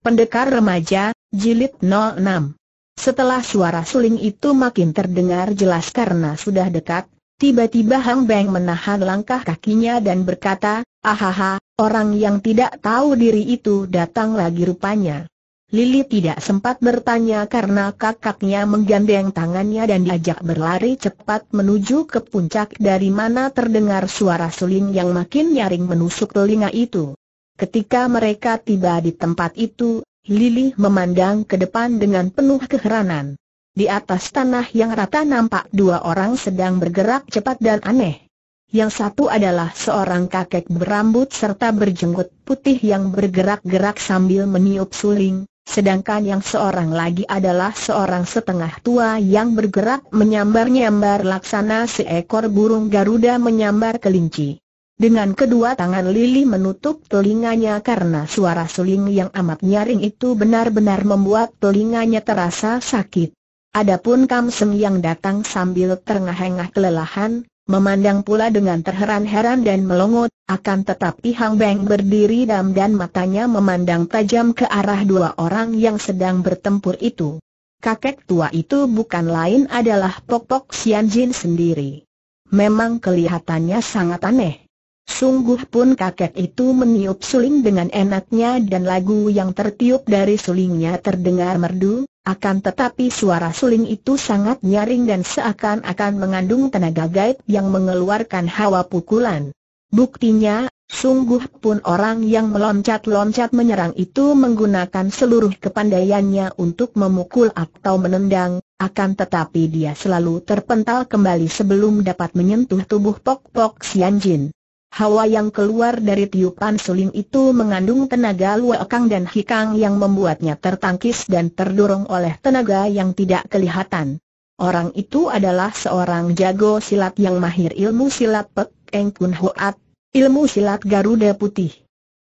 Pendekar Remaja, Jilid 06 Setelah suara suling itu makin terdengar jelas karena sudah dekat, tiba-tiba Hang Beng menahan langkah kakinya dan berkata, Ahaha, orang yang tidak tahu diri itu datang lagi rupanya. Lili tidak sempat bertanya karena kakaknya menggandeng tangannya dan diajak berlari cepat menuju ke puncak dari mana terdengar suara suling yang makin nyaring menusuk telinga itu. Ketika mereka tiba di tempat itu, Lili memandang ke depan dengan penuh keheranan. Di atas tanah yang rata nampak dua orang sedang bergerak cepat dan aneh. Yang satu adalah seorang kakek berambut serta berjenggot putih yang bergerak-gerak sambil meniup suling, sedangkan yang seorang lagi adalah seorang setengah tua yang bergerak menyambar-nyambar laksana seekor burung Garuda menyambar kelinci. Dengan kedua tangan Lili menutup telinganya karena suara suling yang amat nyaring itu benar-benar membuat telinganya terasa sakit. Adapun Kam yang datang sambil terengah-engah kelelahan, memandang pula dengan terheran-heran dan melongot, akan tetapi Hang Beng berdiri dam dan matanya memandang tajam ke arah dua orang yang sedang bertempur itu. Kakek tua itu bukan lain adalah Pok Pok Sian Jin sendiri. Memang kelihatannya sangat aneh. Sungguh pun kakek itu meniup suling dengan enaknya dan lagu yang tertiup dari sulingnya terdengar merdu, akan tetapi suara suling itu sangat nyaring dan seakan-akan mengandung tenaga gaib yang mengeluarkan hawa pukulan. Buktinya, sungguh pun orang yang meloncat-loncat menyerang itu menggunakan seluruh kepandaiannya untuk memukul atau menendang, akan tetapi dia selalu terpental kembali sebelum dapat menyentuh tubuh Pok Pok Jin. Hawa yang keluar dari tiupan suling itu mengandung tenaga luakang dan hikang yang membuatnya tertangkis dan terdorong oleh tenaga yang tidak kelihatan. Orang itu adalah seorang jago silat yang mahir ilmu silat Pek Eng Kun Hoat, ilmu silat Garuda Putih.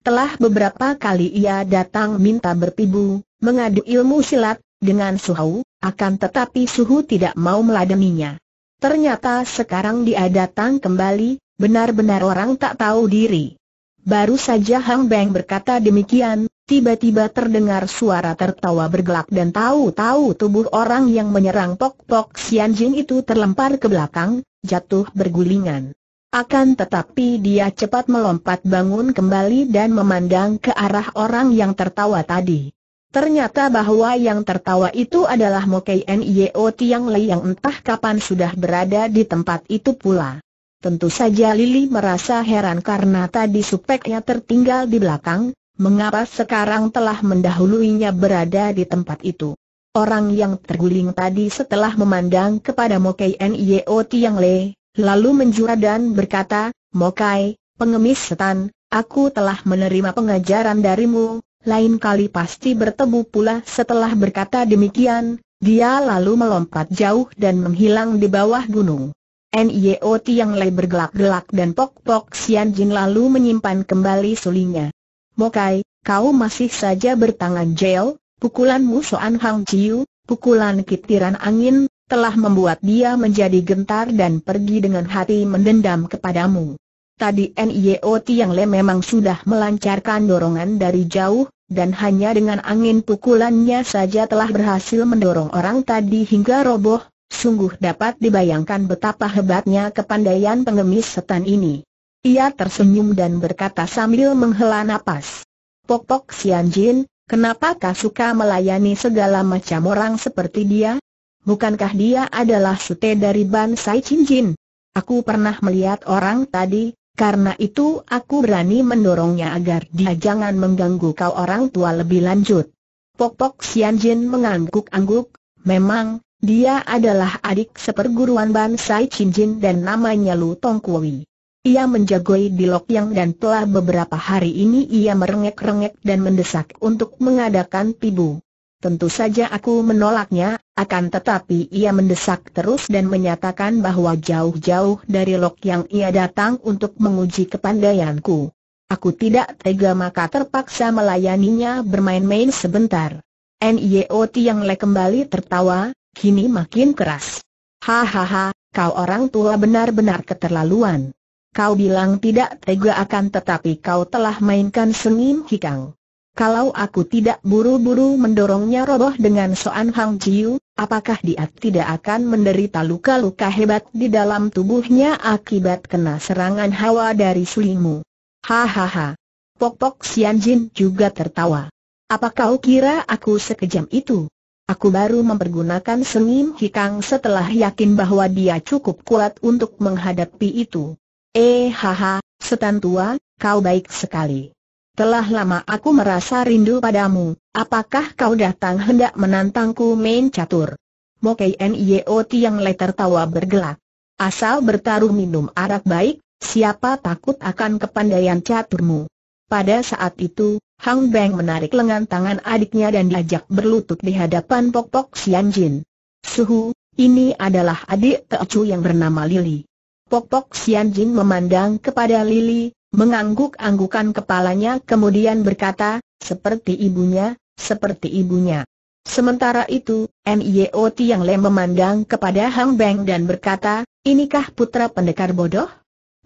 Telah beberapa kali ia datang minta berpibu, mengadu ilmu silat, dengan Suhu, akan tetapi Suhu tidak mau meladeninya. Ternyata sekarang dia datang kembali, Benar-benar orang tak tahu diri. Baru saja Hang Beng berkata demikian, tiba-tiba terdengar suara tertawa bergelak dan tahu-tahu tubuh orang yang menyerang Pok-Pok Sian Jin itu terlempar ke belakang, jatuh bergulingan. Akan tetapi dia cepat melompat bangun kembali dan memandang ke arah orang yang tertawa tadi. Ternyata bahwa yang tertawa itu adalah Mokai Nio Tiang Lei yang entah kapan sudah berada di tempat itu pula. Tentu saja Lili merasa heran karena tadi supeknya tertinggal di belakang, mengapa sekarang telah mendahuluinya berada di tempat itu. Orang yang terguling tadi setelah memandang kepada Mokai Nio Tiang Le, lalu menjura dan berkata, Mokai, pengemis setan, aku telah menerima pengajaran darimu, lain kali pasti bertemu pula setelah berkata demikian, dia lalu melompat jauh dan menghilang di bawah gunung. NIO Tiang Lei bergelak-gelak dan pok-pok Sian Jin lalu menyimpan kembali sulingnya. Kai, kau masih saja bertangan jel, pukulanmu Soan Hang Chiu, pukulan kitiran angin, telah membuat dia menjadi gentar dan pergi dengan hati mendendam kepadamu. Tadi NIO Tiang Lei memang sudah melancarkan dorongan dari jauh, dan hanya dengan angin pukulannya saja telah berhasil mendorong orang tadi hingga roboh, Sungguh dapat dibayangkan betapa hebatnya kepandaian pengemis setan ini. Ia tersenyum dan berkata sambil menghela nafas. Pok-pok Jin, kenapa kau suka melayani segala macam orang seperti dia? Bukankah dia adalah sute dari Bansai Jin? Aku pernah melihat orang tadi, karena itu aku berani mendorongnya agar dia jangan mengganggu kau orang tua lebih lanjut. Pok-pok Jin mengangguk-angguk, memang, dia adalah adik seperguruan Bansai Chinjin dan namanya Lu Tong Kui. Ia menjagoi di Lok Yang dan telah beberapa hari ini ia merengek-rengek dan mendesak untuk mengadakan pibu. Tentu saja aku menolaknya, akan tetapi ia mendesak terus dan menyatakan bahwa jauh-jauh dari lok yang ia datang untuk menguji kepandaianku. Aku tidak tega maka terpaksa melayaninya bermain-main sebentar. NIOT yang le kembali tertawa, kini makin keras. Hahaha, kau orang tua benar-benar keterlaluan. Kau bilang tidak tega akan tetapi kau telah mainkan sengim hikang. Kalau aku tidak buru-buru mendorongnya roboh dengan Soan Hang Jiu, apakah dia tidak akan menderita luka-luka hebat di dalam tubuhnya akibat kena serangan hawa dari sulimu? Hahaha. Pok-pok Sian Jin juga tertawa. Apa kau kira aku sekejam itu? Aku baru mempergunakan Sengim Hikang setelah yakin bahwa dia cukup kuat untuk menghadapi itu. Eh haha, setan tua, kau baik sekali. Telah lama aku merasa rindu padamu, apakah kau datang hendak menantangku main catur? Mokei Nio yang Le tawa bergelak. Asal bertaruh minum arak baik, siapa takut akan kepandaian caturmu? Pada saat itu, Hang Beng menarik lengan tangan adiknya dan diajak berlutut di hadapan Pok Pok Sian Jin. Suhu, ini adalah adik Teocu yang bernama Lily. Pok Pok Sian Jin memandang kepada Lily, mengangguk-anggukan kepalanya kemudian berkata, seperti ibunya, seperti ibunya. Sementara itu, Miot Yang Le memandang kepada Hang Beng dan berkata, inikah putra pendekar bodoh?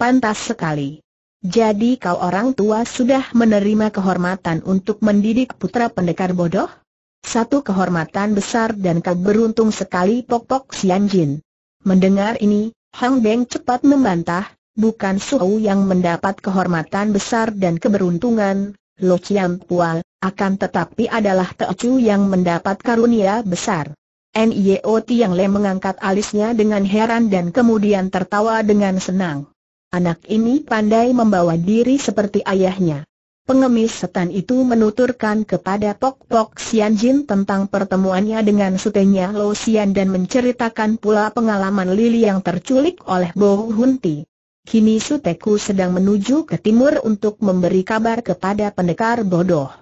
Pantas sekali. Jadi kau orang tua sudah menerima kehormatan untuk mendidik putra pendekar bodoh? Satu kehormatan besar dan kau beruntung sekali pok-pok Jin. Mendengar ini, Hang Beng cepat membantah, bukan Suhu yang mendapat kehormatan besar dan keberuntungan, Lo Chiam Pual, akan tetapi adalah Chu yang mendapat karunia besar. Nio Tiang Le mengangkat alisnya dengan heran dan kemudian tertawa dengan senang. Anak ini pandai membawa diri seperti ayahnya. Pengemis setan itu menuturkan kepada Pok Pok Sian Jin tentang pertemuannya dengan sutenya Lo Sian dan menceritakan pula pengalaman Lili yang terculik oleh Bo Hun Ti. Kini Suteku sedang menuju ke timur untuk memberi kabar kepada pendekar bodoh.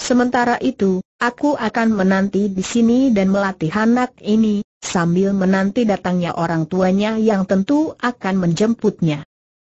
Sementara itu, aku akan menanti di sini dan melatih anak ini, sambil menanti datangnya orang tuanya yang tentu akan menjemputnya.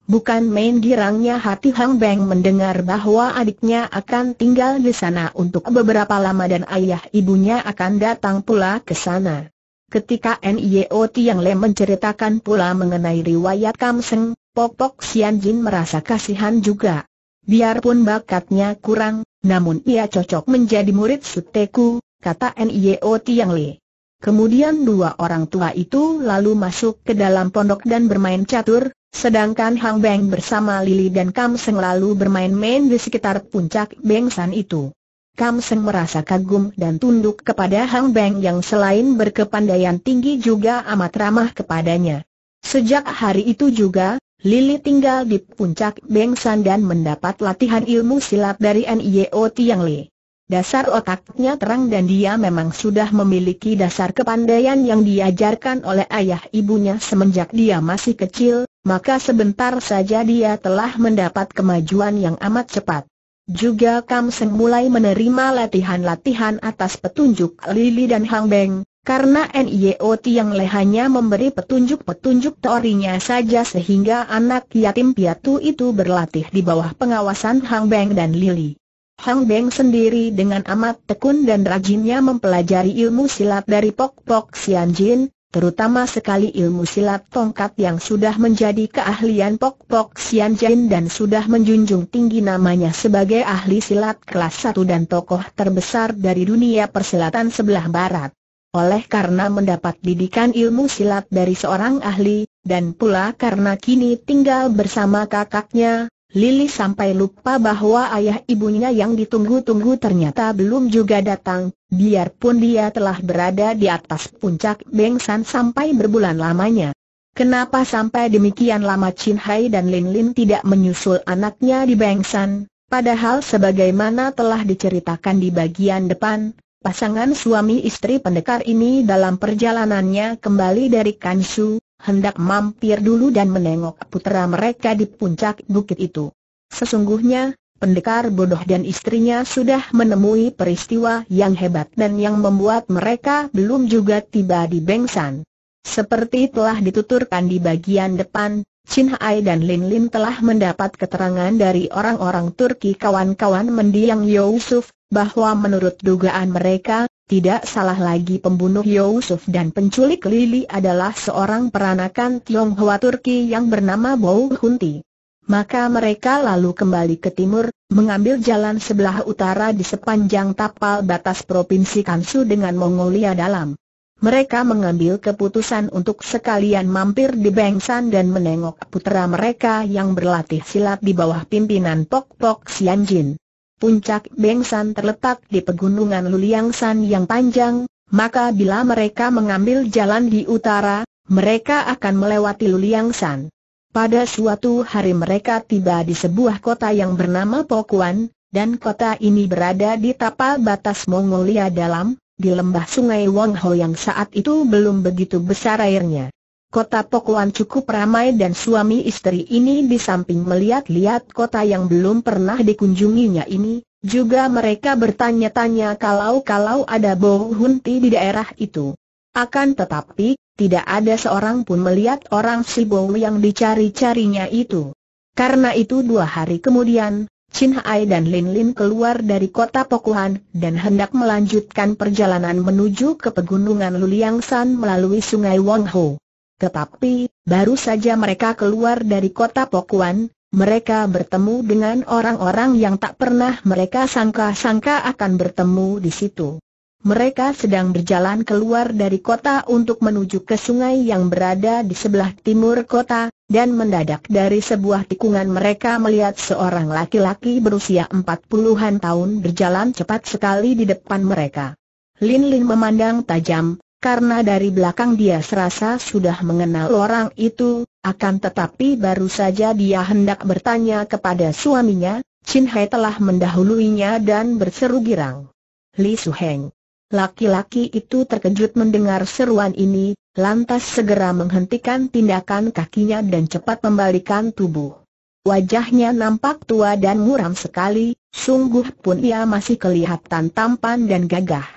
Bukan main girangnya hati Hang Beng mendengar bahwa adiknya akan tinggal di sana untuk beberapa lama dan ayah ibunya akan datang pula ke sana. Ketika NIO Tiang Le menceritakan pula mengenai riwayat Kam Seng, Pok Pok Sian Jin merasa kasihan juga. Biarpun bakatnya kurang, namun ia cocok menjadi murid Suteku, kata NIO Tiang Le. Kemudian dua orang tua itu lalu masuk ke dalam pondok dan bermain catur, Sedangkan Hang Beng bersama Lili dan Kam Seng lalu bermain-main di sekitar puncak Bengsan itu. Kam Seng merasa kagum dan tunduk kepada Hang Beng yang selain berkepandaian tinggi juga amat ramah kepadanya. Sejak hari itu juga, Lili tinggal di puncak Bengsan dan mendapat latihan ilmu silat dari NIO Tiang Lee. Dasar otaknya terang dan dia memang sudah memiliki dasar kepandaian yang diajarkan oleh ayah ibunya semenjak dia masih kecil, maka sebentar saja dia telah mendapat kemajuan yang amat cepat. Juga Kam Seng mulai menerima latihan-latihan atas petunjuk Lili dan Hang Beng, karena NIOT yang lehanya memberi petunjuk-petunjuk teorinya saja sehingga anak yatim piatu itu berlatih di bawah pengawasan Hang Beng dan Lili. Hang Beng sendiri dengan amat tekun dan rajinnya mempelajari ilmu silat dari Pok Pok Sian Jin, terutama sekali ilmu silat tongkat yang sudah menjadi keahlian Pok Pok Sian Jin dan sudah menjunjung tinggi namanya sebagai ahli silat kelas satu dan tokoh terbesar dari dunia persilatan sebelah barat. Oleh karena mendapat didikan ilmu silat dari seorang ahli, dan pula karena kini tinggal bersama kakaknya, Lili sampai lupa bahwa ayah ibunya yang ditunggu-tunggu ternyata belum juga datang, biarpun dia telah berada di atas puncak Bengsan sampai berbulan lamanya. Kenapa sampai demikian lama Chin Hai dan Lin Lin tidak menyusul anaknya di Bengsan? Padahal sebagaimana telah diceritakan di bagian depan, pasangan suami istri pendekar ini dalam perjalanannya kembali dari Kansu, hendak mampir dulu dan menengok putera mereka di puncak bukit itu. Sesungguhnya, pendekar bodoh dan istrinya sudah menemui peristiwa yang hebat dan yang membuat mereka belum juga tiba di Bengsan. Seperti telah dituturkan di bagian depan, Chin Hai dan Lin Lin telah mendapat keterangan dari orang-orang Turki kawan-kawan mendiang Yusuf, bahwa menurut dugaan mereka, tidak salah lagi pembunuh Yusuf dan penculik Lili adalah seorang peranakan Tionghoa Turki yang bernama Bou Hunti. Maka mereka lalu kembali ke timur, mengambil jalan sebelah utara di sepanjang tapal batas Provinsi Kansu dengan Mongolia dalam. Mereka mengambil keputusan untuk sekalian mampir di Bengsan dan menengok putera mereka yang berlatih silat di bawah pimpinan Pok Pok Xianjin puncak Bengsan terletak di pegunungan Luliangsan yang panjang, maka bila mereka mengambil jalan di utara, mereka akan melewati Luliangsan. Pada suatu hari mereka tiba di sebuah kota yang bernama Pokuan, dan kota ini berada di tapal batas Mongolia dalam, di lembah sungai Wangho yang saat itu belum begitu besar airnya kota Pokuan cukup ramai dan suami istri ini di samping melihat-lihat kota yang belum pernah dikunjunginya ini, juga mereka bertanya-tanya kalau-kalau ada bau Hunti di daerah itu. Akan tetapi, tidak ada seorang pun melihat orang si bau yang dicari-carinya itu. Karena itu dua hari kemudian, Chin Hai dan Lin Lin keluar dari kota Pokuhan dan hendak melanjutkan perjalanan menuju ke pegunungan Luliang San melalui sungai Wong Ho. Tetapi, baru saja mereka keluar dari kota Pokuan, mereka bertemu dengan orang-orang yang tak pernah mereka sangka-sangka akan bertemu di situ. Mereka sedang berjalan keluar dari kota untuk menuju ke sungai yang berada di sebelah timur kota, dan mendadak dari sebuah tikungan mereka melihat seorang laki-laki berusia empat puluhan tahun berjalan cepat sekali di depan mereka. Lin Lin memandang tajam, karena dari belakang dia serasa sudah mengenal orang itu, akan tetapi baru saja dia hendak bertanya kepada suaminya, Chin Hai telah mendahuluinya dan berseru girang. Li Su Heng. Laki-laki itu terkejut mendengar seruan ini, lantas segera menghentikan tindakan kakinya dan cepat membalikan tubuh. Wajahnya nampak tua dan muram sekali, sungguh pun ia masih kelihatan tampan dan gagah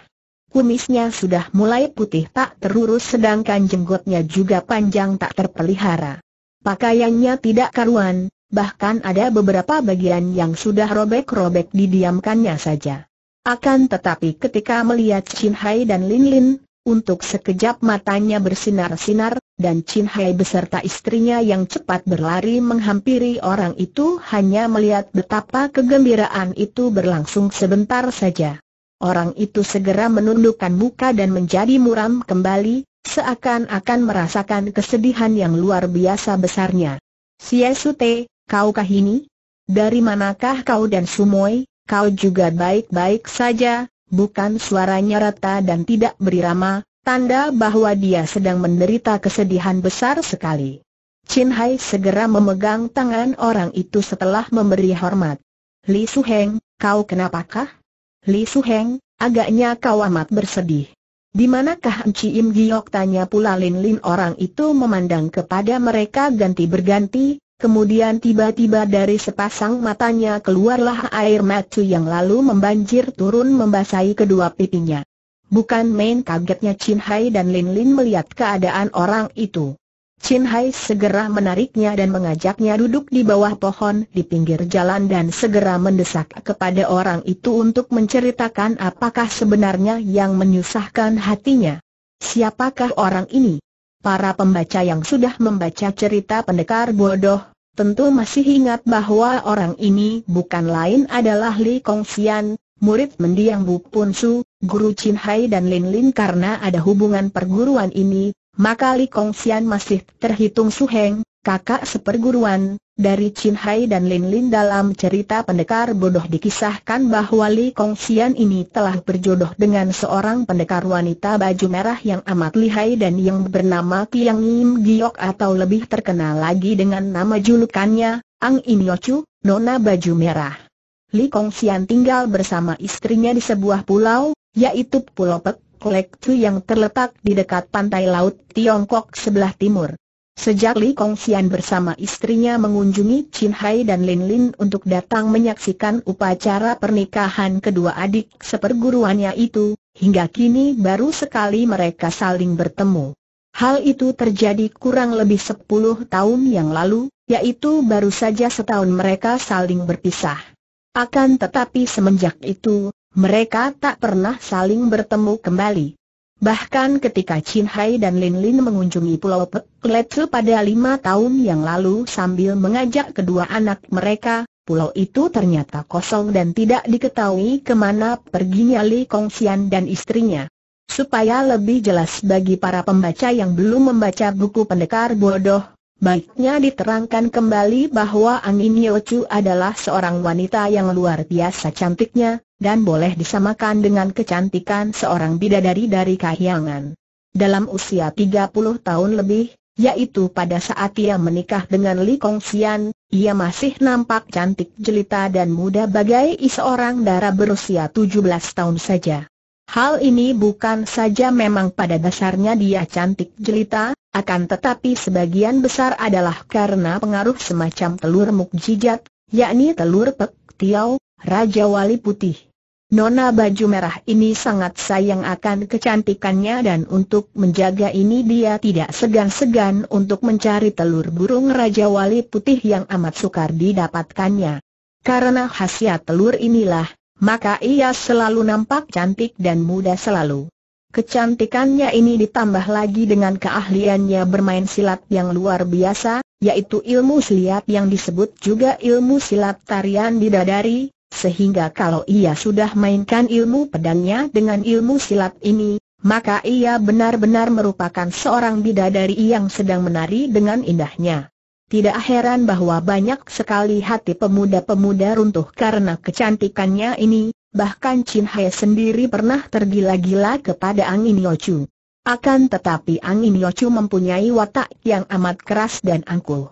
kumisnya sudah mulai putih tak terurus sedangkan jenggotnya juga panjang tak terpelihara. Pakaiannya tidak karuan, bahkan ada beberapa bagian yang sudah robek-robek didiamkannya saja. Akan tetapi ketika melihat Chin Hai dan Lin Lin, untuk sekejap matanya bersinar-sinar, dan Chin Hai beserta istrinya yang cepat berlari menghampiri orang itu hanya melihat betapa kegembiraan itu berlangsung sebentar saja. Orang itu segera menundukkan muka dan menjadi muram kembali, seakan-akan merasakan kesedihan yang luar biasa besarnya. Siesute, kaukah ini? Dari manakah kau dan Sumoy, kau juga baik-baik saja, bukan suaranya rata dan tidak berirama, tanda bahwa dia sedang menderita kesedihan besar sekali. Chin Hai segera memegang tangan orang itu setelah memberi hormat. Li Su Heng, kau kenapakah? Li Heng, agaknya kau amat bersedih. Di manakah Enci Im Giok tanya pula Lin Lin orang itu memandang kepada mereka ganti berganti, kemudian tiba-tiba dari sepasang matanya keluarlah air mata yang lalu membanjir turun membasahi kedua pipinya. Bukan main kagetnya Chin Hai dan Lin Lin melihat keadaan orang itu. Chin Hai segera menariknya dan mengajaknya duduk di bawah pohon di pinggir jalan dan segera mendesak kepada orang itu untuk menceritakan apakah sebenarnya yang menyusahkan hatinya. Siapakah orang ini? Para pembaca yang sudah membaca cerita pendekar bodoh, tentu masih ingat bahwa orang ini bukan lain adalah Li Kong Xian, murid mendiang Bu Su, guru Chin Hai dan Lin Lin karena ada hubungan perguruan ini, maka Li Kong Xian masih terhitung suheng, kakak seperguruan, dari Chin Hai dan Lin Lin dalam cerita pendekar bodoh dikisahkan bahwa Li Kong Xian ini telah berjodoh dengan seorang pendekar wanita baju merah yang amat lihai dan yang bernama Kiang Im Giok atau lebih terkenal lagi dengan nama julukannya, Ang In Yochu, Nona Baju Merah. Li Kong Xian tinggal bersama istrinya di sebuah pulau, yaitu Pulau Pek, Klekcu yang terletak di dekat pantai laut Tiongkok sebelah timur. Sejak Li Kongxian bersama istrinya mengunjungi Chin Hai dan Lin Lin untuk datang menyaksikan upacara pernikahan kedua adik seperguruannya itu, hingga kini baru sekali mereka saling bertemu. Hal itu terjadi kurang lebih 10 tahun yang lalu, yaitu baru saja setahun mereka saling berpisah. Akan tetapi semenjak itu, mereka tak pernah saling bertemu kembali. Bahkan ketika Chin Hai dan Lin Lin mengunjungi Pulau Pek Letu pada lima tahun yang lalu sambil mengajak kedua anak mereka, pulau itu ternyata kosong dan tidak diketahui kemana perginya Li Kongsian dan istrinya. Supaya lebih jelas bagi para pembaca yang belum membaca buku pendekar bodoh, Baiknya diterangkan kembali bahwa Angin Chu adalah seorang wanita yang luar biasa cantiknya, dan boleh disamakan dengan kecantikan seorang bidadari dari Kahyangan. Dalam usia 30 tahun lebih, yaitu pada saat ia menikah dengan Li Xian, ia masih nampak cantik jelita dan muda bagai seorang dara berusia 17 tahun saja. Hal ini bukan saja memang pada dasarnya dia cantik jelita, akan tetapi sebagian besar adalah karena pengaruh semacam telur mukjizat, yakni telur pek tiau, Raja Wali Putih. Nona baju merah ini sangat sayang akan kecantikannya dan untuk menjaga ini dia tidak segan-segan untuk mencari telur burung Raja Wali Putih yang amat sukar didapatkannya. Karena khasiat telur inilah, maka ia selalu nampak cantik dan muda selalu. Kecantikannya ini ditambah lagi dengan keahliannya bermain silat yang luar biasa, yaitu ilmu silat yang disebut juga ilmu silat tarian bidadari, sehingga kalau ia sudah mainkan ilmu pedangnya dengan ilmu silat ini, maka ia benar-benar merupakan seorang bidadari yang sedang menari dengan indahnya. Tidak heran bahwa banyak sekali hati pemuda-pemuda runtuh karena kecantikannya ini, bahkan Chin He sendiri pernah tergila-gila kepada Angin Yochu. Akan tetapi Angin Yochu mempunyai watak yang amat keras dan angkuh.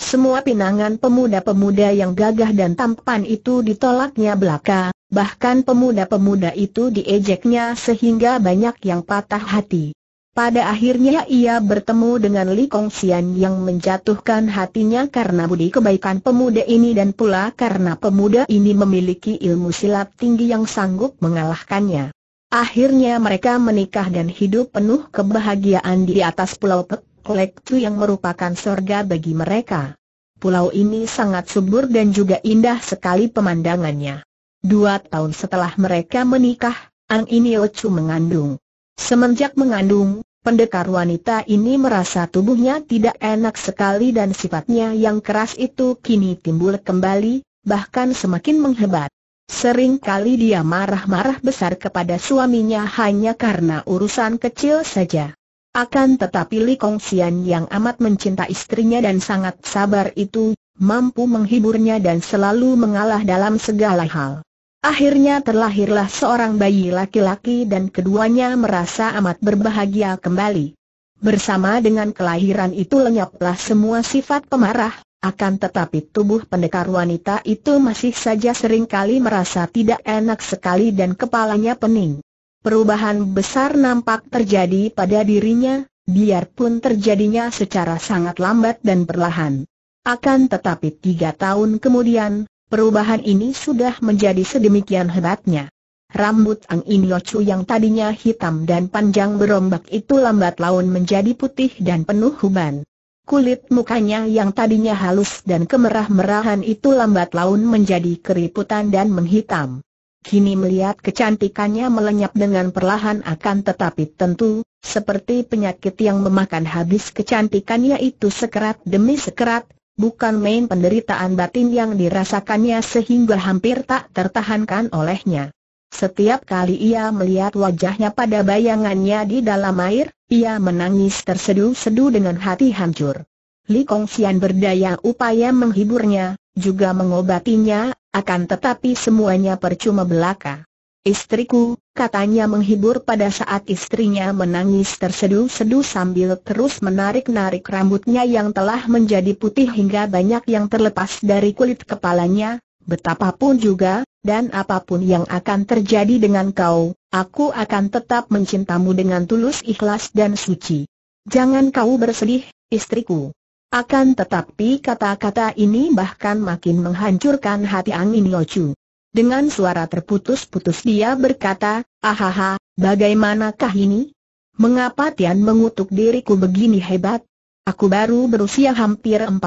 Semua pinangan pemuda-pemuda yang gagah dan tampan itu ditolaknya belaka, bahkan pemuda-pemuda itu diejeknya sehingga banyak yang patah hati. Pada akhirnya ia bertemu dengan Li Sian yang menjatuhkan hatinya karena budi kebaikan pemuda ini dan pula karena pemuda ini memiliki ilmu silat tinggi yang sanggup mengalahkannya. Akhirnya mereka menikah dan hidup penuh kebahagiaan di atas pulau Pek. Lektu yang merupakan sorga bagi mereka. Pulau ini sangat subur dan juga indah sekali pemandangannya. Dua tahun setelah mereka menikah, Ang Iniochu mengandung. Semenjak mengandung, pendekar wanita ini merasa tubuhnya tidak enak sekali dan sifatnya yang keras itu kini timbul kembali, bahkan semakin menghebat. Sering kali dia marah-marah besar kepada suaminya hanya karena urusan kecil saja. Akan tetapi Li Xian yang amat mencinta istrinya dan sangat sabar itu, mampu menghiburnya dan selalu mengalah dalam segala hal. Akhirnya terlahirlah seorang bayi laki-laki dan keduanya merasa amat berbahagia kembali. Bersama dengan kelahiran itu lenyaplah semua sifat pemarah, akan tetapi tubuh pendekar wanita itu masih saja seringkali merasa tidak enak sekali dan kepalanya pening. Perubahan besar nampak terjadi pada dirinya, biarpun terjadinya secara sangat lambat dan perlahan. Akan tetapi tiga tahun kemudian, perubahan ini sudah menjadi sedemikian hebatnya. Rambut Ang Inyochu yang tadinya hitam dan panjang berombak itu lambat laun menjadi putih dan penuh huban. Kulit mukanya yang tadinya halus dan kemerah-merahan itu lambat laun menjadi keriputan dan menghitam. Kini melihat kecantikannya melenyap dengan perlahan akan tetapi tentu, seperti penyakit yang memakan habis kecantikannya itu sekerat demi sekerat, bukan main penderitaan batin yang dirasakannya sehingga hampir tak tertahankan olehnya. Setiap kali ia melihat wajahnya pada bayangannya di dalam air, ia menangis tersedu-sedu dengan hati hancur. Li Kongsian berdaya upaya menghiburnya, juga mengobatinya akan tetapi semuanya percuma belaka. Istriku, katanya menghibur pada saat istrinya menangis terseduh sedu sambil terus menarik-narik rambutnya yang telah menjadi putih hingga banyak yang terlepas dari kulit kepalanya, betapapun juga, dan apapun yang akan terjadi dengan kau, aku akan tetap mencintamu dengan tulus ikhlas dan suci. Jangan kau bersedih, istriku. Akan tetapi kata-kata ini bahkan makin menghancurkan hati Angin Yochu. Dengan suara terputus-putus dia berkata, Ahaha, bagaimanakah ini? Mengapa Tian mengutuk diriku begini hebat? Aku baru berusia hampir 40,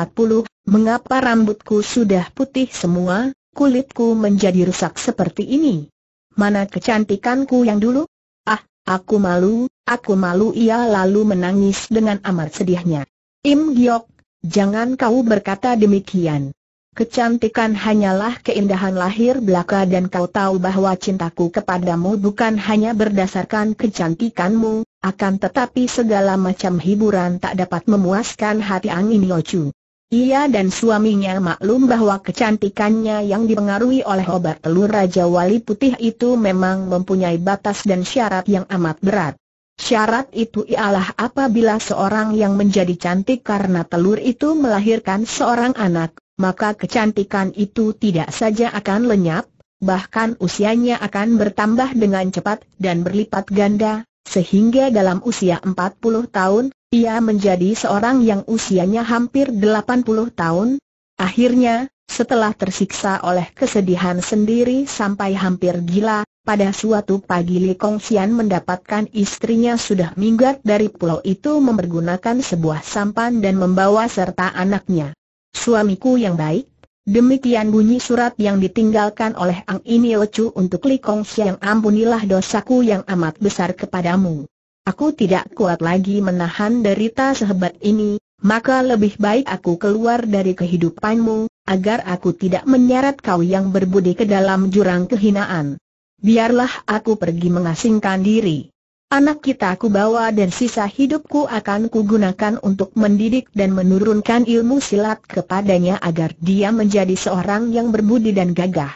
mengapa rambutku sudah putih semua, kulitku menjadi rusak seperti ini? Mana kecantikanku yang dulu? Ah, aku malu, aku malu ia lalu menangis dengan amat sedihnya. Im Giok Jangan kau berkata demikian. Kecantikan hanyalah keindahan lahir belaka dan kau tahu bahwa cintaku kepadamu bukan hanya berdasarkan kecantikanmu, akan tetapi segala macam hiburan tak dapat memuaskan hati Angin Yocu. Ia dan suaminya maklum bahwa kecantikannya yang dipengaruhi oleh obat telur Raja Wali Putih itu memang mempunyai batas dan syarat yang amat berat. Syarat itu ialah apabila seorang yang menjadi cantik karena telur itu melahirkan seorang anak, maka kecantikan itu tidak saja akan lenyap, bahkan usianya akan bertambah dengan cepat dan berlipat ganda, sehingga dalam usia 40 tahun, ia menjadi seorang yang usianya hampir 80 tahun. Akhirnya, setelah tersiksa oleh kesedihan sendiri sampai hampir gila, pada suatu pagi Li Kongxian mendapatkan istrinya sudah minggat dari pulau itu mempergunakan sebuah sampan dan membawa serta anaknya. Suamiku yang baik, demikian bunyi surat yang ditinggalkan oleh Ang Ini Ocu untuk Li Kongxian ampunilah dosaku yang amat besar kepadamu. Aku tidak kuat lagi menahan derita sehebat ini, maka lebih baik aku keluar dari kehidupanmu, agar aku tidak menyeret kau yang berbudi ke dalam jurang kehinaan. Biarlah aku pergi mengasingkan diri. Anak kita aku bawa dan sisa hidupku akan kugunakan untuk mendidik dan menurunkan ilmu silat kepadanya agar dia menjadi seorang yang berbudi dan gagah.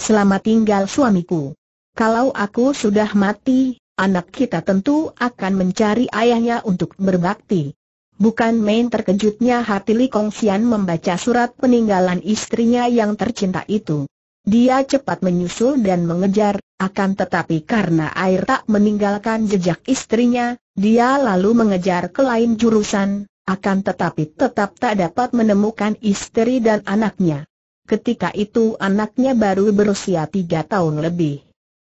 Selamat tinggal suamiku. Kalau aku sudah mati, anak kita tentu akan mencari ayahnya untuk berbakti. Bukan main terkejutnya hati Li Xian membaca surat peninggalan istrinya yang tercinta itu. Dia cepat menyusul dan mengejar, akan tetapi karena air tak meninggalkan jejak istrinya, dia lalu mengejar ke lain jurusan, akan tetapi tetap tak dapat menemukan istri dan anaknya. Ketika itu anaknya baru berusia tiga tahun lebih.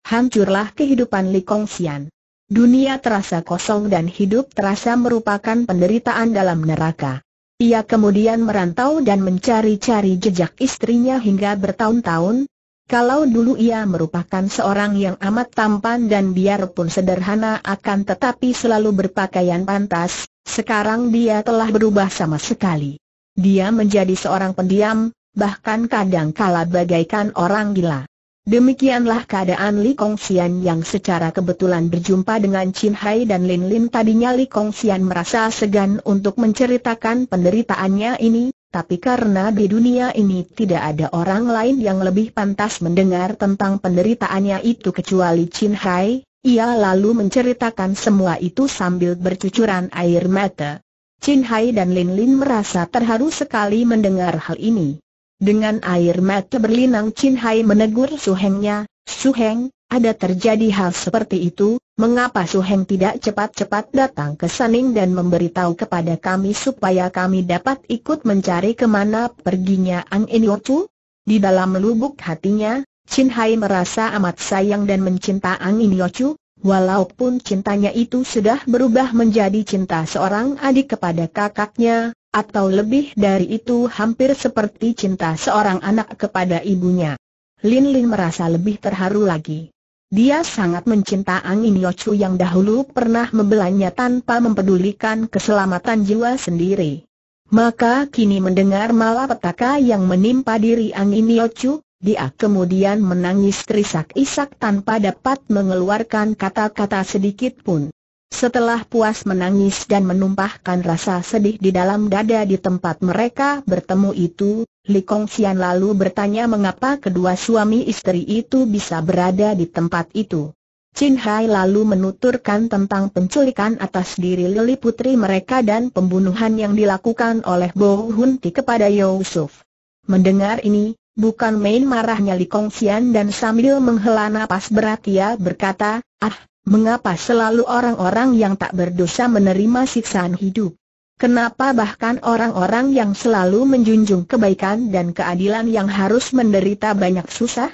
Hancurlah kehidupan Li Xian. Dunia terasa kosong dan hidup terasa merupakan penderitaan dalam neraka. Ia kemudian merantau dan mencari-cari jejak istrinya hingga bertahun-tahun. Kalau dulu ia merupakan seorang yang amat tampan dan biarpun sederhana akan tetapi selalu berpakaian pantas, sekarang dia telah berubah sama sekali. Dia menjadi seorang pendiam, bahkan kadang kala bagaikan orang gila. Demikianlah keadaan Li Kong Xian yang secara kebetulan berjumpa dengan Chin Hai dan Lin Lin tadinya Li Kong Xian merasa segan untuk menceritakan penderitaannya ini, tapi karena di dunia ini tidak ada orang lain yang lebih pantas mendengar tentang penderitaannya itu kecuali Chin Hai, ia lalu menceritakan semua itu sambil bercucuran air mata. Chin Hai dan Lin Lin merasa terharu sekali mendengar hal ini. Dengan air mata berlinang Chin Hai menegur Su Hengnya. Su Heng, ada terjadi hal seperti itu, mengapa Su Heng tidak cepat-cepat datang ke Saning dan memberitahu kepada kami supaya kami dapat ikut mencari kemana perginya Ang Yochu? Di dalam lubuk hatinya, Chin Hai merasa amat sayang dan mencinta Ang Yochu, walaupun cintanya itu sudah berubah menjadi cinta seorang adik kepada kakaknya, atau lebih dari itu hampir seperti cinta seorang anak kepada ibunya. Lin Lin merasa lebih terharu lagi. Dia sangat mencinta Angin Yochu yang dahulu pernah membelanya tanpa mempedulikan keselamatan jiwa sendiri. Maka kini mendengar malapetaka yang menimpa diri Angin Yochu, dia kemudian menangis terisak-isak tanpa dapat mengeluarkan kata-kata sedikit pun. Setelah puas menangis dan menumpahkan rasa sedih di dalam dada di tempat mereka bertemu itu, Li Kong lalu bertanya mengapa kedua suami istri itu bisa berada di tempat itu. Chin Hai lalu menuturkan tentang penculikan atas diri Lili putri mereka dan pembunuhan yang dilakukan oleh Bo Hun Ti kepada Yusuf. Mendengar ini, bukan main marahnya Li Kongxian dan sambil menghela napas berat ia berkata, Ah, Mengapa selalu orang-orang yang tak berdosa menerima siksaan hidup? Kenapa bahkan orang-orang yang selalu menjunjung kebaikan dan keadilan yang harus menderita banyak susah?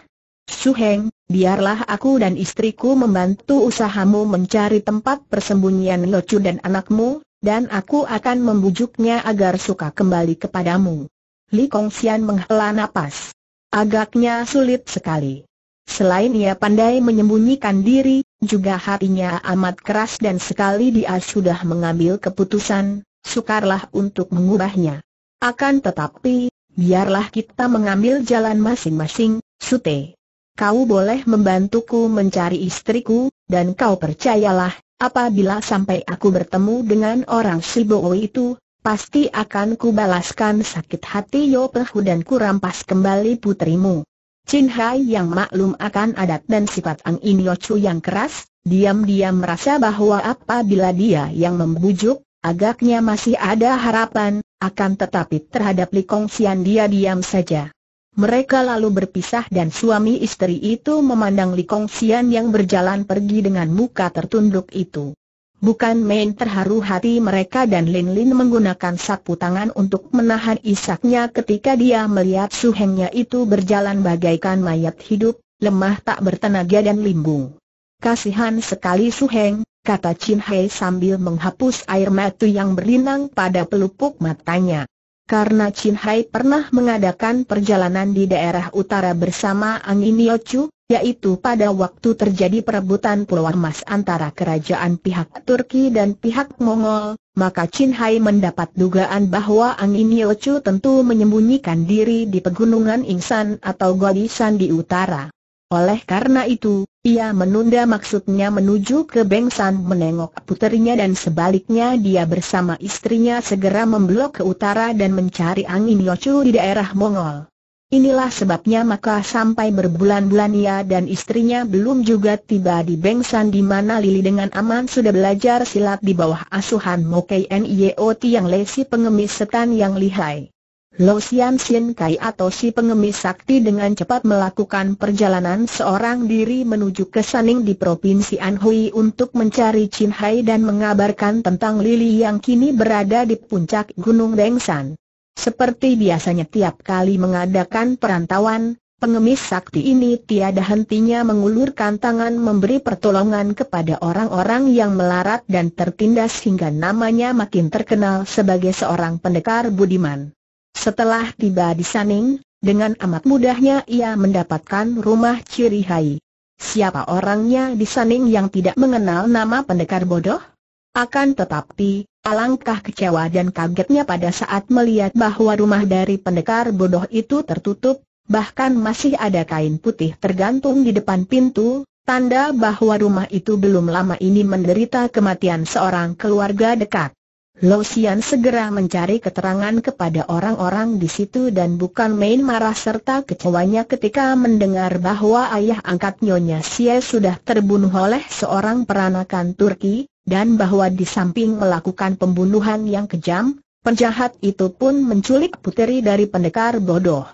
Suheng, biarlah aku dan istriku membantu usahamu mencari tempat persembunyian Locu dan anakmu, dan aku akan membujuknya agar suka kembali kepadamu. Li Xian menghela napas. Agaknya sulit sekali. Selain ia pandai menyembunyikan diri, juga hatinya amat keras dan sekali dia sudah mengambil keputusan, sukarlah untuk mengubahnya. Akan tetapi, biarlah kita mengambil jalan masing-masing, Sute. Kau boleh membantuku mencari istriku, dan kau percayalah, apabila sampai aku bertemu dengan orang Sibowo itu, pasti akan kubalaskan sakit hati Yo dan kurampas kembali putrimu. Chin Hai yang maklum akan adat dan sifat Ang In Yo Chu yang keras, diam-diam merasa bahwa apabila dia yang membujuk, agaknya masih ada harapan, akan tetapi terhadap Li Kong Sian dia diam saja. Mereka lalu berpisah dan suami istri itu memandang Li Kong Sian yang berjalan pergi dengan muka tertunduk itu. Bukan main terharu hati mereka dan Lin Lin menggunakan sapu tangan untuk menahan isaknya ketika dia melihat suhengnya itu berjalan bagaikan mayat hidup, lemah tak bertenaga dan limbung. Kasihan sekali suheng, kata Chin Hei sambil menghapus air mata yang berlinang pada pelupuk matanya. Karena Chin Hai pernah mengadakan perjalanan di daerah utara bersama Angin Yochu, yaitu pada waktu terjadi perebutan Pulau Emas antara kerajaan pihak Turki dan pihak Mongol, maka Chin Hai mendapat dugaan bahwa Angin Yochu tentu menyembunyikan diri di pegunungan Insan atau Godisan di utara. Oleh karena itu, ia menunda maksudnya menuju ke Bengsan menengok puterinya dan sebaliknya dia bersama istrinya segera memblok ke utara dan mencari Angin Yochu di daerah Mongol. Inilah sebabnya maka sampai berbulan-bulan ia dan istrinya belum juga tiba di Bengsan di mana Lili dengan aman sudah belajar silat di bawah asuhan Mokai Nio Tiang Le si pengemis setan yang lihai. Lo Sian Sin Kai atau si pengemis sakti dengan cepat melakukan perjalanan seorang diri menuju ke Saning di Provinsi Anhui untuk mencari Chin Hai dan mengabarkan tentang Lili yang kini berada di puncak Gunung Bengsan. Seperti biasanya tiap kali mengadakan perantauan, pengemis sakti ini tiada hentinya mengulurkan tangan memberi pertolongan kepada orang-orang yang melarat dan tertindas hingga namanya makin terkenal sebagai seorang pendekar budiman. Setelah tiba di Saning, dengan amat mudahnya ia mendapatkan rumah Ciri Hai. Siapa orangnya di Saning yang tidak mengenal nama pendekar bodoh? Akan tetapi, Alangkah kecewa dan kagetnya pada saat melihat bahwa rumah dari pendekar bodoh itu tertutup, bahkan masih ada kain putih tergantung di depan pintu, tanda bahwa rumah itu belum lama ini menderita kematian seorang keluarga dekat. Losian segera mencari keterangan kepada orang-orang di situ dan bukan main marah serta kecewanya ketika mendengar bahwa ayah angkat Nyonya Sia sudah terbunuh oleh seorang peranakan Turki, dan bahwa di samping melakukan pembunuhan yang kejam, penjahat itu pun menculik puteri dari pendekar bodoh.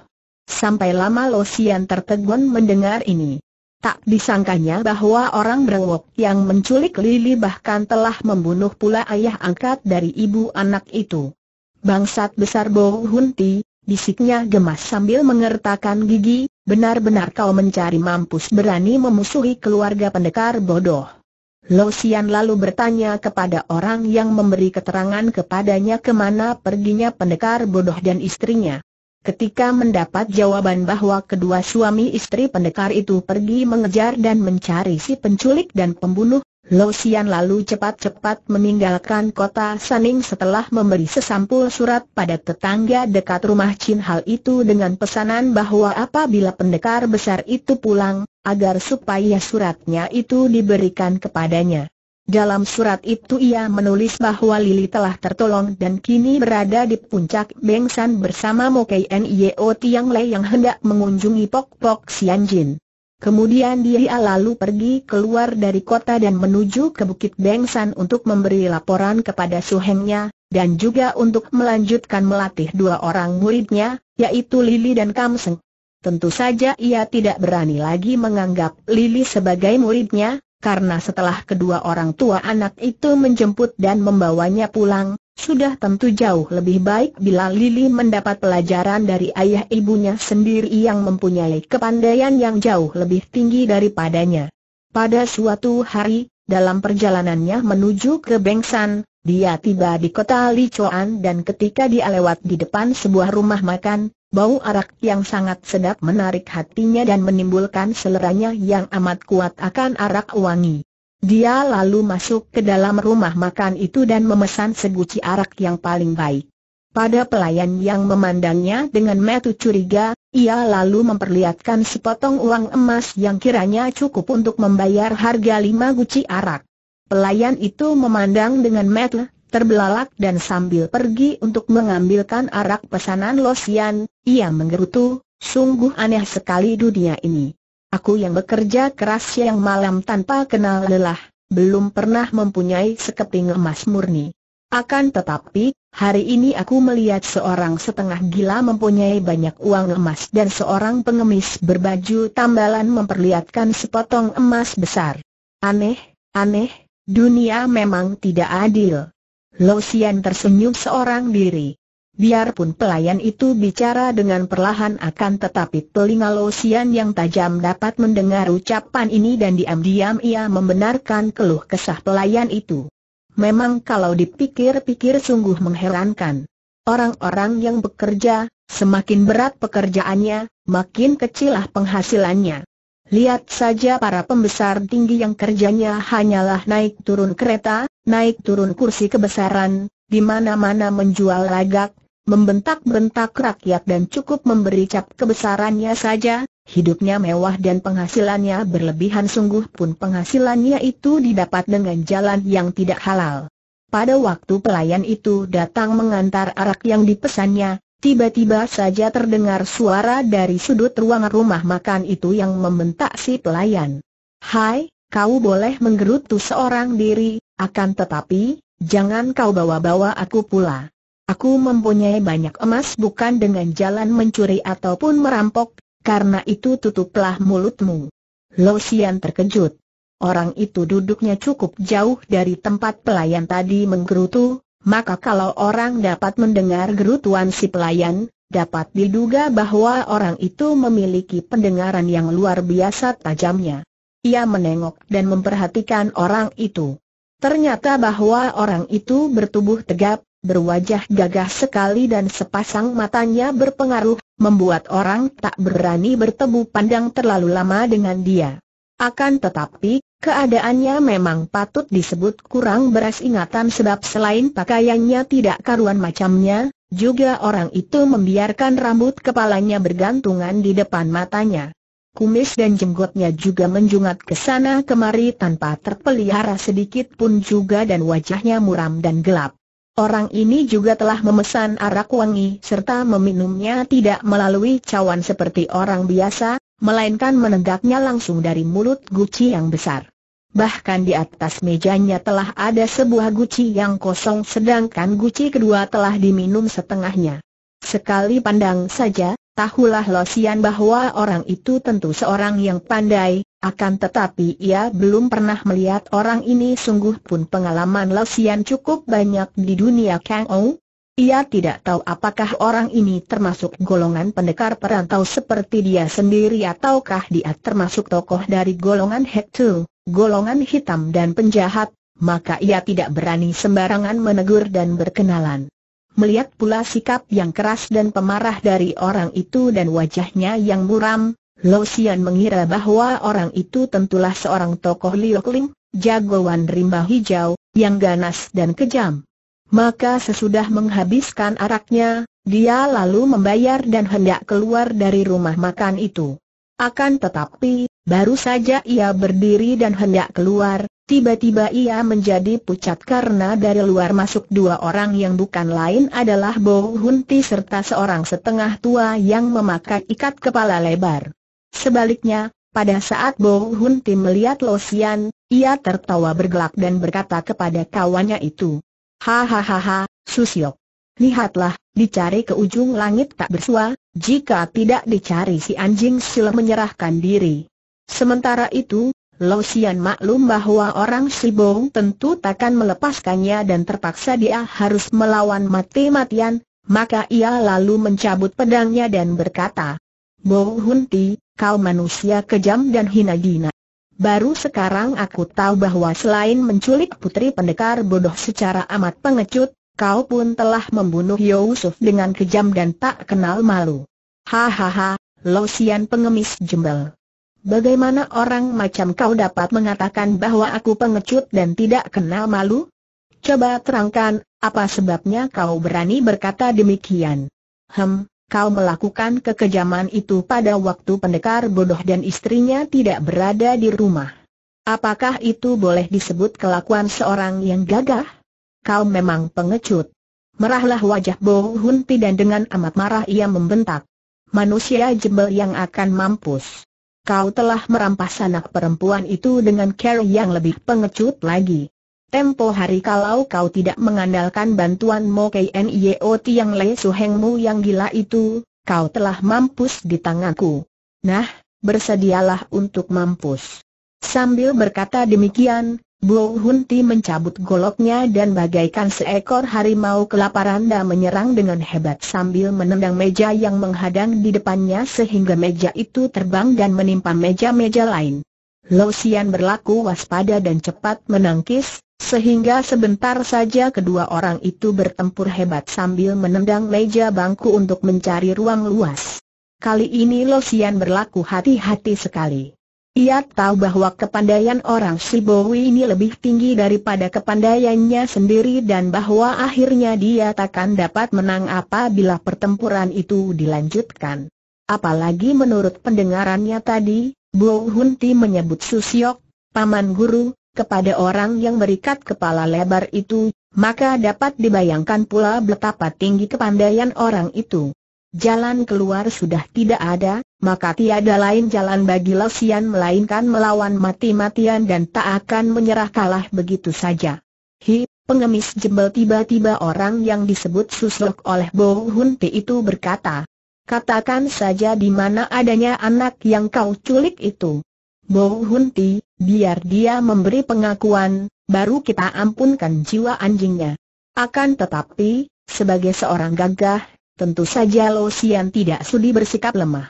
Sampai lama Losian tertegun mendengar ini. Tak disangkanya bahwa orang berwok yang menculik Lili bahkan telah membunuh pula ayah angkat dari ibu anak itu. Bangsat besar Bo Hunti, bisiknya gemas sambil mengertakkan gigi, benar-benar kau mencari mampus berani memusuhi keluarga pendekar bodoh. Lo Xian lalu bertanya kepada orang yang memberi keterangan kepadanya kemana perginya pendekar bodoh dan istrinya. Ketika mendapat jawaban bahwa kedua suami istri pendekar itu pergi mengejar dan mencari si penculik dan pembunuh, Lo Xian lalu cepat-cepat meninggalkan kota Saning setelah memberi sesampul surat pada tetangga dekat rumah Chin Hal itu dengan pesanan bahwa apabila pendekar besar itu pulang, agar supaya suratnya itu diberikan kepadanya. Dalam surat itu ia menulis bahwa Lili telah tertolong dan kini berada di puncak Bengsan bersama Mokai Nio Tiang Lei yang hendak mengunjungi Pok Pok Jin. Kemudian dia lalu pergi keluar dari kota dan menuju ke Bukit Bengsan untuk memberi laporan kepada suhengnya, dan juga untuk melanjutkan melatih dua orang muridnya, yaitu Lili dan Kamseng. Tentu saja ia tidak berani lagi menganggap Lili sebagai muridnya, karena setelah kedua orang tua anak itu menjemput dan membawanya pulang, sudah tentu jauh lebih baik bila Lili mendapat pelajaran dari ayah ibunya sendiri yang mempunyai kepandaian yang jauh lebih tinggi daripadanya. Pada suatu hari, dalam perjalanannya menuju ke Bengsan, dia tiba di kota Licoan dan ketika dia lewat di depan sebuah rumah makan, bau arak yang sangat sedap menarik hatinya dan menimbulkan seleranya yang amat kuat akan arak wangi. Dia lalu masuk ke dalam rumah makan itu dan memesan seguci arak yang paling baik. Pada pelayan yang memandangnya dengan metu curiga, ia lalu memperlihatkan sepotong uang emas yang kiranya cukup untuk membayar harga lima guci arak. Pelayan itu memandang dengan metu, terbelalak dan sambil pergi untuk mengambilkan arak pesanan Losian, ia menggerutu, sungguh aneh sekali dunia ini. Aku yang bekerja keras siang malam tanpa kenal lelah, belum pernah mempunyai sekeping emas murni. Akan tetapi, hari ini aku melihat seorang setengah gila mempunyai banyak uang emas dan seorang pengemis berbaju tambalan memperlihatkan sepotong emas besar. Aneh, aneh, dunia memang tidak adil. Losian tersenyum seorang diri. Biarpun pelayan itu bicara dengan perlahan akan tetapi telinga Losian yang tajam dapat mendengar ucapan ini dan diam-diam ia membenarkan keluh kesah pelayan itu. Memang kalau dipikir-pikir sungguh mengherankan. Orang-orang yang bekerja, semakin berat pekerjaannya, makin kecilah penghasilannya. Lihat saja para pembesar tinggi yang kerjanya hanyalah naik turun kereta, naik turun kursi kebesaran, di mana-mana menjual lagak, membentak-bentak rakyat dan cukup memberi cap kebesarannya saja, hidupnya mewah dan penghasilannya berlebihan sungguh pun penghasilannya itu didapat dengan jalan yang tidak halal. Pada waktu pelayan itu datang mengantar arak yang dipesannya, tiba-tiba saja terdengar suara dari sudut ruang rumah makan itu yang membentak si pelayan. Hai, kau boleh menggerutu seorang diri, akan tetapi, jangan kau bawa-bawa aku pula. Aku mempunyai banyak emas bukan dengan jalan mencuri ataupun merampok, karena itu tutuplah mulutmu. Lo Xian terkejut. Orang itu duduknya cukup jauh dari tempat pelayan tadi menggerutu, maka kalau orang dapat mendengar gerutuan si pelayan, dapat diduga bahwa orang itu memiliki pendengaran yang luar biasa tajamnya. Ia menengok dan memperhatikan orang itu. Ternyata bahwa orang itu bertubuh tegap, berwajah gagah sekali dan sepasang matanya berpengaruh, membuat orang tak berani bertemu pandang terlalu lama dengan dia. Akan tetapi, keadaannya memang patut disebut kurang beras ingatan sebab selain pakaiannya tidak karuan macamnya, juga orang itu membiarkan rambut kepalanya bergantungan di depan matanya. Kumis dan jenggotnya juga menjungat ke sana kemari tanpa terpelihara sedikit pun juga dan wajahnya muram dan gelap. Orang ini juga telah memesan arak wangi serta meminumnya tidak melalui cawan seperti orang biasa, melainkan menegaknya langsung dari mulut guci yang besar. Bahkan di atas mejanya telah ada sebuah guci yang kosong sedangkan guci kedua telah diminum setengahnya. Sekali pandang saja, tahulah Losian bahwa orang itu tentu seorang yang pandai, akan tetapi ia belum pernah melihat orang ini sungguh pun pengalaman Losian cukup banyak di dunia Kang Ou. Ia tidak tahu apakah orang ini termasuk golongan pendekar perantau seperti dia sendiri ataukah dia termasuk tokoh dari golongan Hektu, golongan hitam dan penjahat, maka ia tidak berani sembarangan menegur dan berkenalan melihat pula sikap yang keras dan pemarah dari orang itu dan wajahnya yang muram, Lo Xian mengira bahwa orang itu tentulah seorang tokoh Liu Kling, jagoan rimba hijau, yang ganas dan kejam. Maka sesudah menghabiskan araknya, dia lalu membayar dan hendak keluar dari rumah makan itu. Akan tetapi, baru saja ia berdiri dan hendak keluar, Tiba-tiba ia menjadi pucat karena dari luar masuk dua orang yang bukan lain adalah Bo Hunti serta seorang setengah tua yang memakai ikat kepala lebar. Sebaliknya, pada saat Bo Hunti melihat Lo Sian, ia tertawa bergelak dan berkata kepada kawannya itu, Hahaha, Susyok. Lihatlah, dicari ke ujung langit tak bersua, jika tidak dicari si anjing sila menyerahkan diri. Sementara itu, Lo Sian maklum bahwa orang Sibong tentu takkan melepaskannya dan terpaksa dia harus melawan mati-matian, maka ia lalu mencabut pedangnya dan berkata, Bo Hun Ti, kau manusia kejam dan hina dina. Baru sekarang aku tahu bahwa selain menculik putri pendekar bodoh secara amat pengecut, kau pun telah membunuh Yusuf dengan kejam dan tak kenal malu. Hahaha, Lo Sian pengemis jembel. Bagaimana orang macam kau dapat mengatakan bahwa aku pengecut dan tidak kenal malu? Coba terangkan, apa sebabnya kau berani berkata demikian? Hem, kau melakukan kekejaman itu pada waktu pendekar bodoh dan istrinya tidak berada di rumah. Apakah itu boleh disebut kelakuan seorang yang gagah? Kau memang pengecut. Merahlah wajah Bo Hunti dan dengan amat marah ia membentak. Manusia jebel yang akan mampus. Kau telah merampas anak perempuan itu dengan care yang lebih pengecut lagi. Tempo hari kalau kau tidak mengandalkan bantuan Mo T yang Le Suhengmu yang gila itu, kau telah mampus di tanganku. Nah, bersedialah untuk mampus. Sambil berkata demikian, Bo Hunti mencabut goloknya dan bagaikan seekor harimau kelaparan menyerang dengan hebat sambil menendang meja yang menghadang di depannya sehingga meja itu terbang dan menimpa meja-meja lain. Lo Xian berlaku waspada dan cepat menangkis, sehingga sebentar saja kedua orang itu bertempur hebat sambil menendang meja bangku untuk mencari ruang luas. Kali ini Lo Xian berlaku hati-hati sekali. Ia tahu bahwa kepandaian orang Sibowi ini lebih tinggi daripada kepandaiannya sendiri dan bahwa akhirnya dia takkan dapat menang apabila pertempuran itu dilanjutkan. Apalagi menurut pendengarannya tadi, Bo Hunti menyebut Susiok, paman guru, kepada orang yang berikat kepala lebar itu, maka dapat dibayangkan pula betapa tinggi kepandaian orang itu. Jalan keluar sudah tidak ada, maka tiada lain jalan bagi Lesian melainkan melawan mati-matian dan tak akan menyerah kalah begitu saja. Hi, pengemis jebel tiba-tiba orang yang disebut Suslok oleh Bo Hun Ti itu berkata, Katakan saja di mana adanya anak yang kau culik itu. Bo Hun Ti, biar dia memberi pengakuan, baru kita ampunkan jiwa anjingnya. Akan tetapi, sebagai seorang gagah, Tentu saja Lo Sian tidak sudi bersikap lemah.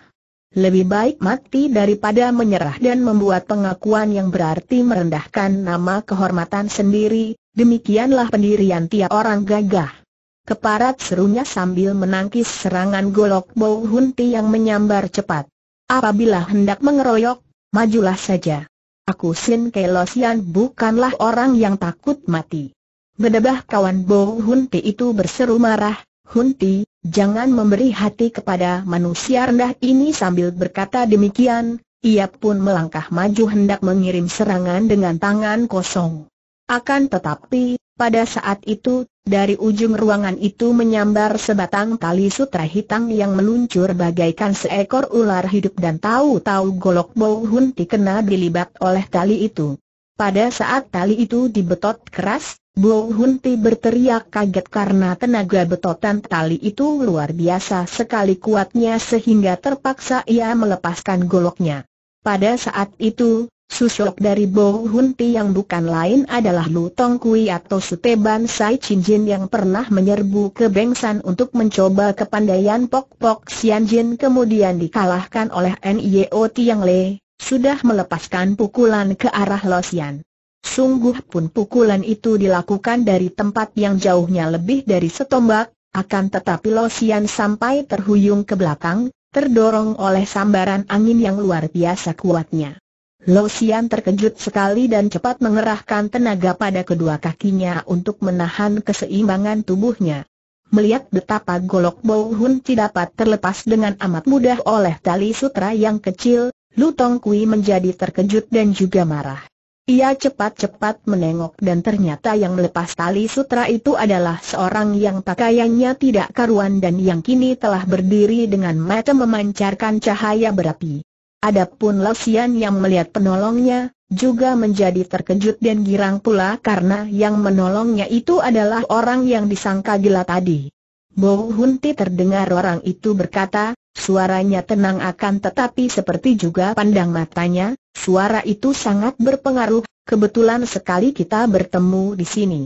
Lebih baik mati daripada menyerah dan membuat pengakuan yang berarti merendahkan nama kehormatan sendiri, demikianlah pendirian tiap orang gagah. Keparat serunya sambil menangkis serangan golok Bow Hunti yang menyambar cepat. Apabila hendak mengeroyok, majulah saja. Aku Sin Kelosian bukanlah orang yang takut mati. Bedebah kawan Bow Hunti itu berseru marah, Hunti, Jangan memberi hati kepada manusia rendah ini sambil berkata demikian, ia pun melangkah maju hendak mengirim serangan dengan tangan kosong. Akan tetapi, pada saat itu, dari ujung ruangan itu menyambar sebatang tali sutra hitam yang meluncur bagaikan seekor ular hidup dan tahu-tahu golok Bow Hun dikena dilibat oleh tali itu. Pada saat tali itu dibetot keras, Bo Hunti berteriak kaget karena tenaga betotan tali itu luar biasa sekali kuatnya sehingga terpaksa ia melepaskan goloknya. Pada saat itu, susuk dari Bo Hunti yang bukan lain adalah Lu Tong Kui atau Suteban Sai Chin Jin yang pernah menyerbu ke Bengsan untuk mencoba kepandaian Pok Pok Sian Jin kemudian dikalahkan oleh NIO Tiang Le, sudah melepaskan pukulan ke arah Lo Sian. Sungguh pun pukulan itu dilakukan dari tempat yang jauhnya lebih dari setombak, akan tetapi Losian sampai terhuyung ke belakang, terdorong oleh sambaran angin yang luar biasa kuatnya. Losian terkejut sekali dan cepat mengerahkan tenaga pada kedua kakinya untuk menahan keseimbangan tubuhnya. Melihat betapa golok Bau Hun tidak dapat terlepas dengan amat mudah oleh tali sutra yang kecil, Lu Tong Kui menjadi terkejut dan juga marah. Ia cepat-cepat menengok dan ternyata yang melepas tali sutra itu adalah seorang yang pakaiannya tidak karuan dan yang kini telah berdiri dengan mata memancarkan cahaya berapi. Adapun Lesian yang melihat penolongnya, juga menjadi terkejut dan girang pula karena yang menolongnya itu adalah orang yang disangka gila tadi. Bo Hunti terdengar orang itu berkata, Suaranya tenang akan tetapi seperti juga pandang matanya, suara itu sangat berpengaruh, kebetulan sekali kita bertemu di sini.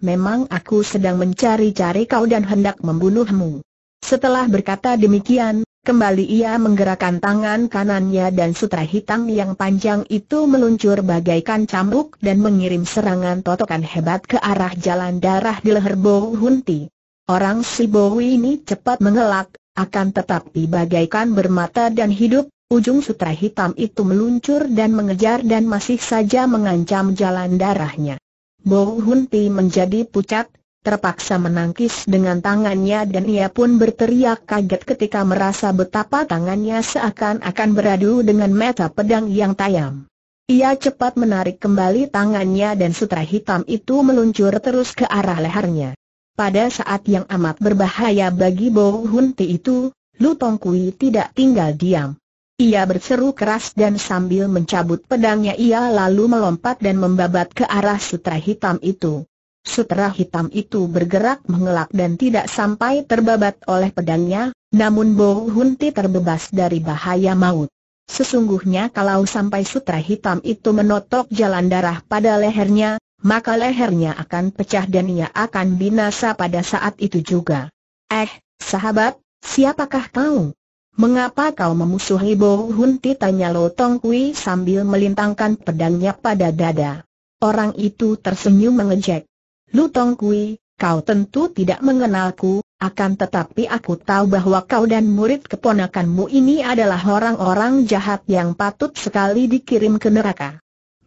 Memang aku sedang mencari-cari kau dan hendak membunuhmu. Setelah berkata demikian, kembali ia menggerakkan tangan kanannya dan sutra hitam yang panjang itu meluncur bagaikan cambuk dan mengirim serangan totokan hebat ke arah jalan darah di leher Bo Hunti. Orang si Bo ini cepat mengelak, akan tetapi bagaikan bermata dan hidup, ujung sutra hitam itu meluncur dan mengejar dan masih saja mengancam jalan darahnya. Bo Hun Pi menjadi pucat, terpaksa menangkis dengan tangannya dan ia pun berteriak kaget ketika merasa betapa tangannya seakan-akan beradu dengan meta pedang yang tajam. Ia cepat menarik kembali tangannya dan sutra hitam itu meluncur terus ke arah lehernya. Pada saat yang amat berbahaya bagi Bo Hun Ti itu, Lu Tong Kui tidak tinggal diam. Ia berseru keras dan sambil mencabut pedangnya ia lalu melompat dan membabat ke arah sutra hitam itu. Sutra hitam itu bergerak mengelak dan tidak sampai terbabat oleh pedangnya, namun Bo Ti terbebas dari bahaya maut. Sesungguhnya kalau sampai sutra hitam itu menotok jalan darah pada lehernya, maka lehernya akan pecah dan ia akan binasa pada saat itu juga. Eh, sahabat, siapakah kau? Mengapa kau memusuhi Bo Hun Tanya Lo Tong Kui sambil melintangkan pedangnya pada dada. Orang itu tersenyum mengejek. Lu Tong Kui, kau tentu tidak mengenalku, akan tetapi aku tahu bahwa kau dan murid keponakanmu ini adalah orang-orang jahat yang patut sekali dikirim ke neraka.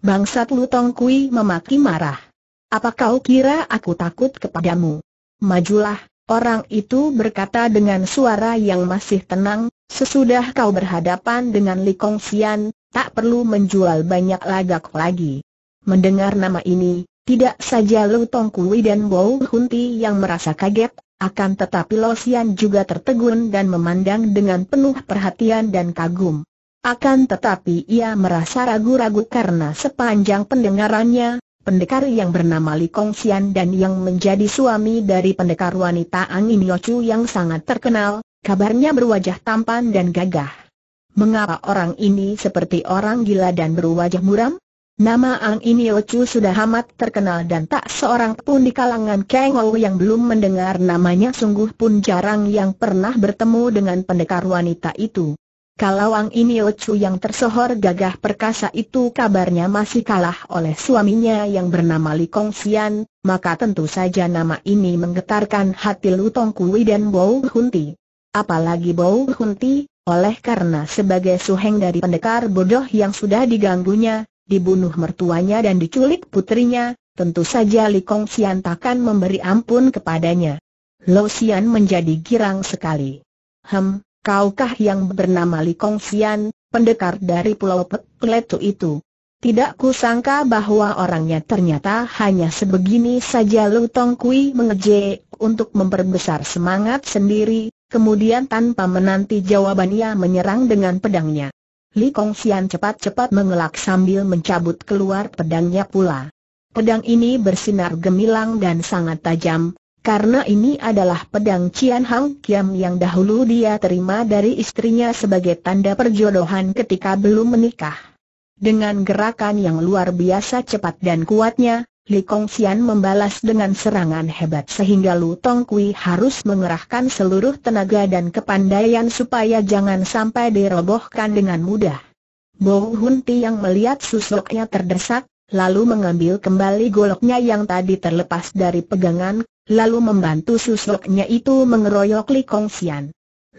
Bangsat Lutong Kui memaki marah. Apa kau kira aku takut kepadamu? Majulah, orang itu berkata dengan suara yang masih tenang, sesudah kau berhadapan dengan Li Kong Xian, tak perlu menjual banyak lagak lagi. Mendengar nama ini, tidak saja Lutong Kui dan Bo Hunti yang merasa kaget, akan tetapi Losian juga tertegun dan memandang dengan penuh perhatian dan kagum. Akan tetapi ia merasa ragu-ragu karena sepanjang pendengarannya, pendekar yang bernama Li Kongsian dan yang menjadi suami dari pendekar wanita Angin Yochu yang sangat terkenal, kabarnya berwajah tampan dan gagah. Mengapa orang ini seperti orang gila dan berwajah muram? Nama Ang Chu sudah amat terkenal dan tak seorang pun di kalangan Kang Ou yang belum mendengar namanya sungguh pun jarang yang pernah bertemu dengan pendekar wanita itu. Kalau Ang Inio Chu yang tersohor gagah perkasa itu kabarnya masih kalah oleh suaminya yang bernama Li Kong Xian, maka tentu saja nama ini menggetarkan hati Lu Tong Kui dan Bou Hunti. Apalagi Bou Hunti, oleh karena sebagai suheng dari pendekar bodoh yang sudah diganggunya, dibunuh mertuanya dan diculik putrinya, tentu saja Li Kong Xian takkan memberi ampun kepadanya. Lo Xian menjadi girang sekali. Hem, kaukah yang bernama Li Kong Xian, pendekar dari Pulau Pekletu itu? Tidak kusangka bahwa orangnya ternyata hanya sebegini saja Lu Tong Kui mengejek untuk memperbesar semangat sendiri, kemudian tanpa menanti jawabannya menyerang dengan pedangnya. Li Kong Xian cepat-cepat mengelak sambil mencabut keluar pedangnya pula. Pedang ini bersinar gemilang dan sangat tajam, karena ini adalah pedang Cian Hang Kiam yang dahulu dia terima dari istrinya sebagai tanda perjodohan ketika belum menikah. Dengan gerakan yang luar biasa cepat dan kuatnya, Li Kong Xian membalas dengan serangan hebat sehingga Lu Tong Kui harus mengerahkan seluruh tenaga dan kepandaian supaya jangan sampai dirobohkan dengan mudah. Bo Hun Ti yang melihat susuknya terdesak, lalu mengambil kembali goloknya yang tadi terlepas dari pegangan lalu membantu susuknya itu mengeroyok Li Kong Xian.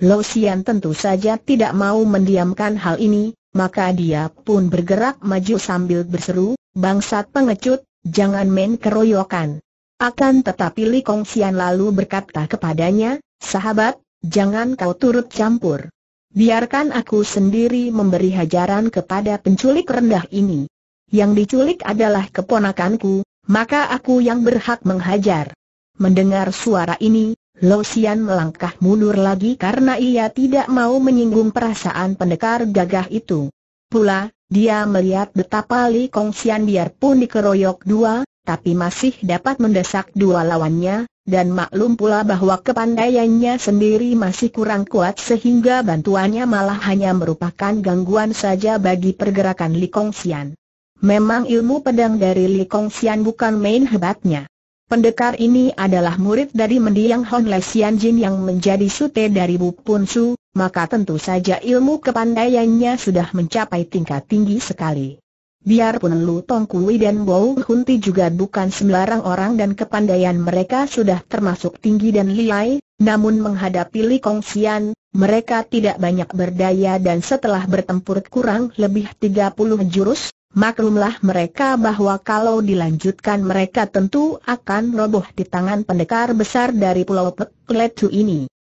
Lo Xian tentu saja tidak mau mendiamkan hal ini, maka dia pun bergerak maju sambil berseru, bangsat pengecut, jangan main keroyokan. Akan tetapi Li Kong Xian lalu berkata kepadanya, sahabat, jangan kau turut campur. Biarkan aku sendiri memberi hajaran kepada penculik rendah ini. Yang diculik adalah keponakanku, maka aku yang berhak menghajar. Mendengar suara ini, Lo Xian melangkah mundur lagi karena ia tidak mau menyinggung perasaan pendekar gagah itu. Pula, dia melihat betapa Li Kong Xian biarpun dikeroyok dua, tapi masih dapat mendesak dua lawannya, dan maklum pula bahwa kepandaiannya sendiri masih kurang kuat sehingga bantuannya malah hanya merupakan gangguan saja bagi pergerakan Li Kong Xian. Memang ilmu pedang dari Li Kong Xian bukan main hebatnya. Pendekar ini adalah murid dari mendiang Hon Le Jin yang menjadi sute dari Bu Pun Su, maka tentu saja ilmu kepandaiannya sudah mencapai tingkat tinggi sekali. Biarpun Lu Tong Kui dan Bo Hunti juga bukan sembarang orang dan kepandaian mereka sudah termasuk tinggi dan liai, namun menghadapi Li Kong Xian, mereka tidak banyak berdaya dan setelah bertempur kurang lebih 30 jurus, Maklumlah mereka bahwa kalau dilanjutkan mereka tentu akan roboh di tangan pendekar besar dari Pulau Pekletu ini.